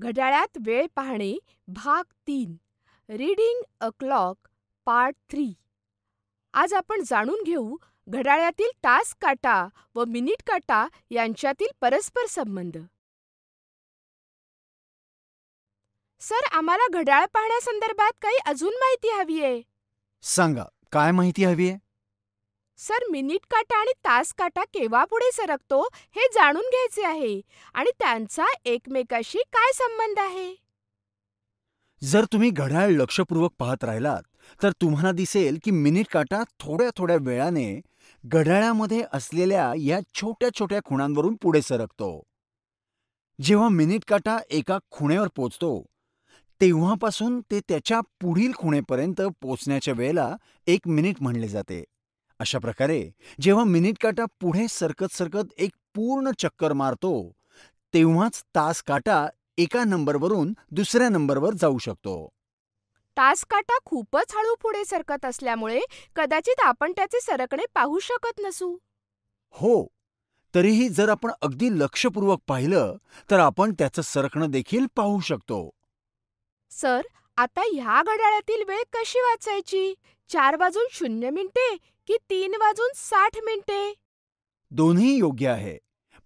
घड्याळात वेळ पाहणे भाग तीन reading a clock part three आज आपण जाणून घेऊ घड्याळ्यातील तास काटा व मिनिट काटा यांच्यातील परस्पर संबंध सर आम्हाला घड्याळ पाहण्यासंदर्भात काही अजून माहिती हवी आहे सांगा काय माहिती हवी आहे सर मिनिट काटा आणि तास काटा केव्हा पुढे सरकतो हे जाणून घ्यायचे आहे आणि त्यांचा एकमेकाशी काय संबंध आहे जर तुम्ही घड्याळ लक्षपूर्वक पाहत राहिलात तर तुम्हाला दिसेल की मिनिट काटा थोड्या थोड्या वेळाने घड्याळामध्ये असलेल्या या छोट्या छोट्या खुणांवरून पुढे सरकतो जेव्हा मिनिट काटा एका खुण्यावर पोचतो तेव्हापासून ते त्याच्या पुढील खुणेपर्यंत पोचण्याच्या वेळेला एक मिनिट म्हणले जाते अशा प्रकारे जेव्हा मिनिट काटा पुढे सरकत सरकत एक पूर्ण चक्कर मारतो तेव्हाच तास काटा एका नंबरवरून दुसऱ्या नंबरवर जाऊ शकतो तास काटा खूपच हळू पुढे सरकत असल्यामुळे कदाचित आपण त्याचे सरकणे पाहू शकत नसू हो तरीही जर आपण अगदी लक्षपूर्वक पाहिलं तर आपण त्याचं सरकणं देखील पाहू शकतो सर आता ह्या घड्याळातील वेळ कशी वाचायची चार वाजून शून्य मिनिटे की तीन वाजून साठ मिनिटे दोन्ही योग्य आहे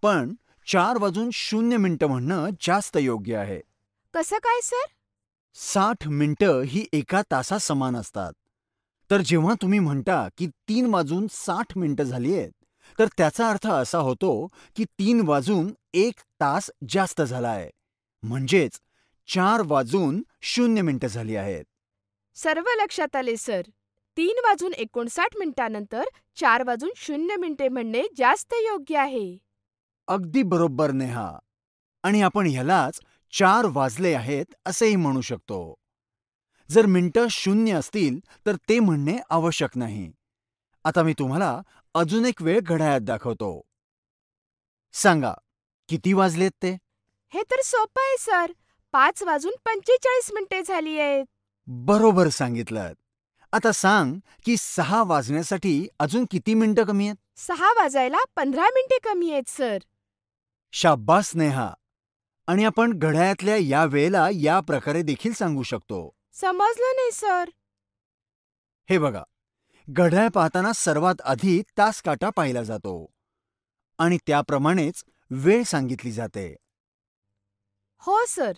पण चार वाजून शून्य मिनिटं म्हणणं जास्त योग्य आहे कसं काय सर साठ मिनिटं ही एका तासा समान असतात तर जेव्हा तुम्ही म्हणता की तीन वाजून साठ मिनिटं झाली आहेत तर त्याचा अर्थ असा होतो की तीन वाजून एक तास जास्त झालाय म्हणजेच चार वाजून शून्य मिनिटं झाली आहेत सर्व लक्षात आले सर तीन वाजून एकोणसाठ मिनिटानंतर चार वाजून शून्य मिनिटे म्हणणे जास्त योग्य आहे अगदी बरोबर नेहा आणि आपण ह्यालाच चार वाजले आहेत असेही म्हणू शकतो जर मिनिटं शून्य असतील तर ते म्हणणे आवश्यक नाही आता मी तुम्हाला अजून एक वेळ घड्याळ्यात दाखवतो सांगा किती वाजलेत ते हे तर सोपं आहे सर पाच वाजून पंचेचाळीस मिनिटे झाली आहेत बरोबर सांगितलं आता सांग की सहा वाजण्यासाठी अजून किती मिनिटं कमी आहेत सहा वाजायला पंधरा मिनिटे कमी आहेत सर शाब्बास नेहा आणि आपण घड्याळातल्या या वेळेला या प्रकारे देखील सांगू शकतो समजलं नाही सर हे बघा घड्याळ पाहताना सर्वात आधी तास काटा पाहिला जातो आणि त्याप्रमाणेच वेळ सांगितली जाते हो सर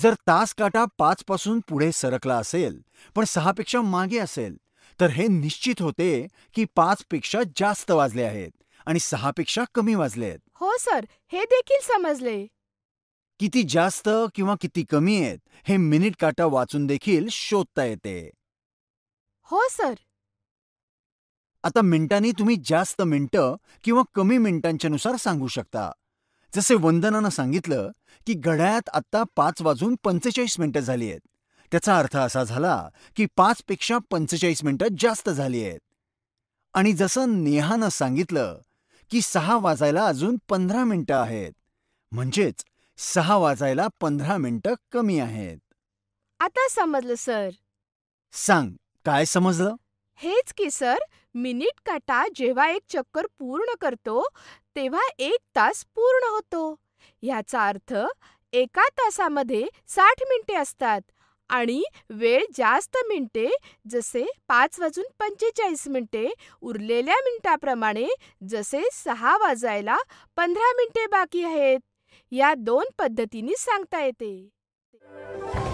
जर काटा पाच पासून पुढे सरकला असेल पण सहापेक्षा मागे असेल तर हे निश्चित होते की पाच पेक्षा जास्त वाजले आहेत आणि सहापेक्षा कमी वाजले आहेत हो सर हे देखील समजले किती जास्त किंवा किती कमी आहेत हे मिनिट काटा वाचून देखील शोधता येते हो सर आता मिनिटांनी तुम्ही जास्त मिनिटं किंवा कमी मिनिटांच्या नुसार सांगू शकता जसे वंदनानं सांगितलं की घड्याळात आत्ता पाच वाजून पंचेचाळीस मिनिटं झाली आहेत त्याचा अर्थ असा झाला की पाचपेक्षा पंचेचाळीस मिनिटं जास्त झाली आहेत आणि जसं नेहानं सांगितलं की सहा वाजायला अजून पंधरा मिनिटं आहेत म्हणजेच सहा वाजायला पंधरा मिनिटं कमी आहेत आता समजलं सर सांग काय समजलं हेच की सर मिनिट काटा जेव्हा एक चक्कर पूर्ण करतो तेव्हा एक तास पूर्ण होतो ह्याचा अर्थ एका तासामध्ये साठ मिनिटे असतात आणि वेळ जास्त मिनिटे जसे पाच वाजून पंचेचाळीस मिनिटे उरलेल्या मिनिटाप्रमाणे जसे सहा वाजायला पंधरा मिनिटे बाकी आहेत या दोन पद्धतींनी सांगता येते